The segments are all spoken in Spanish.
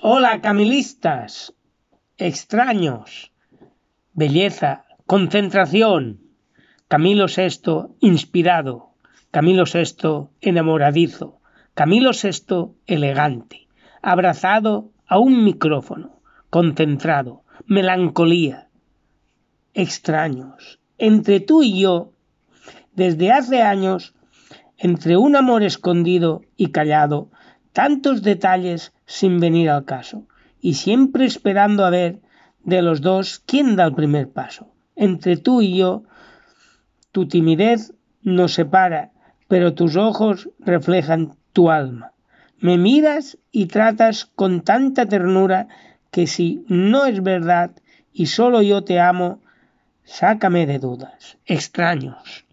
Hola, camilistas, extraños, belleza, concentración. Camilo VI inspirado, Camilo VI enamoradizo, Camilo VI elegante, abrazado a un micrófono, concentrado, melancolía. Extraños. Entre tú y yo, desde hace años, entre un amor escondido y callado, tantos detalles sin venir al caso, y siempre esperando a ver de los dos quién da el primer paso. Entre tú y yo, tu timidez nos separa, pero tus ojos reflejan tu alma. Me miras y tratas con tanta ternura que si no es verdad y solo yo te amo, sácame de dudas. Extraños.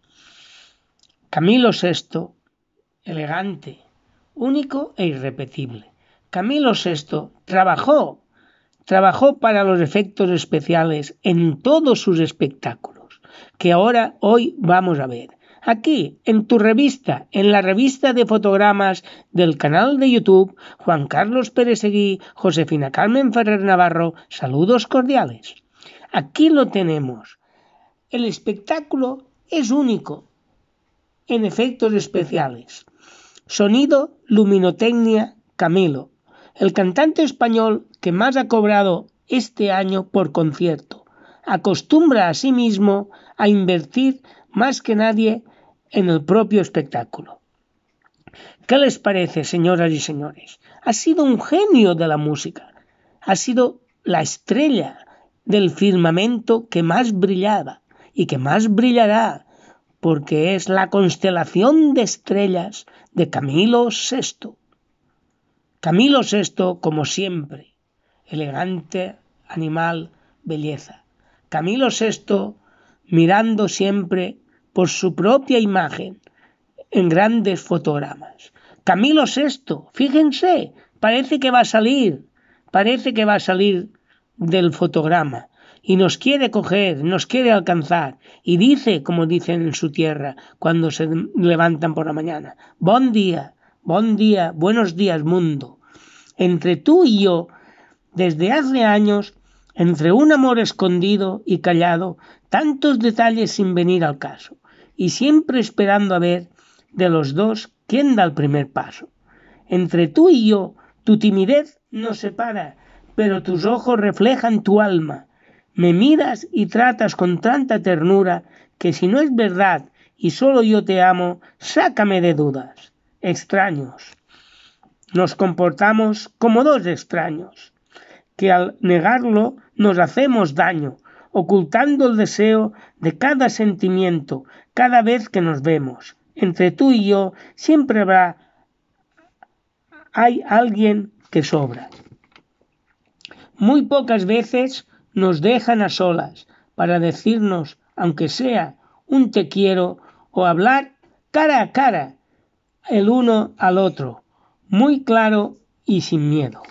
Camilo VI, elegante, único e irrepetible. Camilo VI trabajó, trabajó para los efectos especiales en todos sus espectáculos, que ahora hoy vamos a ver. Aquí, en tu revista, en la revista de fotogramas del canal de YouTube, Juan Carlos Pérez Seguí, Josefina Carmen Ferrer Navarro, saludos cordiales. Aquí lo tenemos. El espectáculo es único en efectos especiales. Sonido Luminotecnia Camilo, el cantante español que más ha cobrado este año por concierto. Acostumbra a sí mismo a invertir más que nadie en el propio espectáculo. ¿Qué les parece, señoras y señores? Ha sido un genio de la música. Ha sido la estrella del firmamento que más brillaba y que más brillará porque es la constelación de estrellas de Camilo VI. Camilo VI, como siempre, elegante, animal, belleza. Camilo VI mirando siempre por su propia imagen en grandes fotogramas. Camilo VI, fíjense, parece que va a salir, parece que va a salir del fotograma y nos quiere coger, nos quiere alcanzar, y dice, como dicen en su tierra, cuando se levantan por la mañana, Buen día, buen día, buenos días mundo. Entre tú y yo, desde hace años, entre un amor escondido y callado, tantos detalles sin venir al caso, y siempre esperando a ver de los dos quién da el primer paso. Entre tú y yo, tu timidez nos separa, pero tus ojos reflejan tu alma, me miras y tratas con tanta ternura que si no es verdad y solo yo te amo, sácame de dudas. Extraños. Nos comportamos como dos extraños, que al negarlo nos hacemos daño, ocultando el deseo de cada sentimiento cada vez que nos vemos. Entre tú y yo siempre habrá hay alguien que sobra. Muy pocas veces nos dejan a solas para decirnos, aunque sea un te quiero, o hablar cara a cara el uno al otro, muy claro y sin miedo.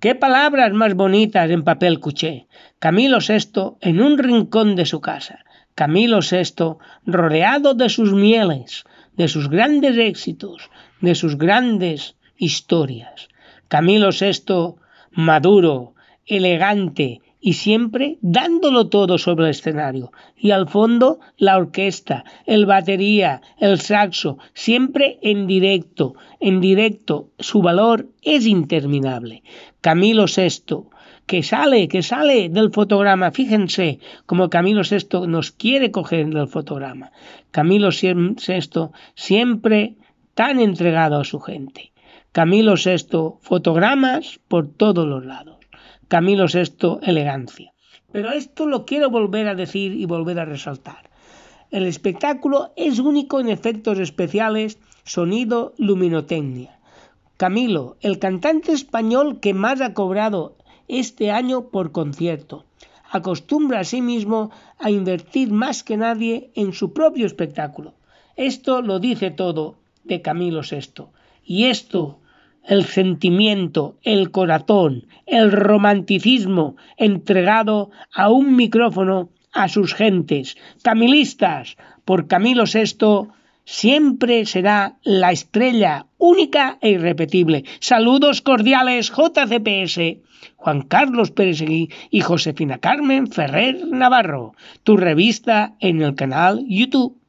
Qué palabras más bonitas en papel cuché. Camilo VI en un rincón de su casa. Camilo VI rodeado de sus mieles, de sus grandes éxitos, de sus grandes historias. Camilo VI maduro, elegante, y siempre dándolo todo sobre el escenario. Y al fondo la orquesta, el batería, el saxo, siempre en directo, en directo. Su valor es interminable. Camilo VI, que sale, que sale del fotograma. Fíjense cómo Camilo VI nos quiere coger del fotograma. Camilo VI siempre tan entregado a su gente. Camilo VI, fotogramas por todos los lados. Camilo VI elegancia. Pero esto lo quiero volver a decir y volver a resaltar. El espectáculo es único en efectos especiales, sonido, luminotecnia. Camilo, el cantante español que más ha cobrado este año por concierto, acostumbra a sí mismo a invertir más que nadie en su propio espectáculo. Esto lo dice todo de Camilo VI. Y esto el sentimiento, el corazón, el romanticismo entregado a un micrófono a sus gentes. Camilistas, por Camilo VI, siempre será la estrella única e irrepetible. Saludos cordiales, JCPS, Juan Carlos Pérez y Josefina Carmen Ferrer Navarro, tu revista en el canal YouTube.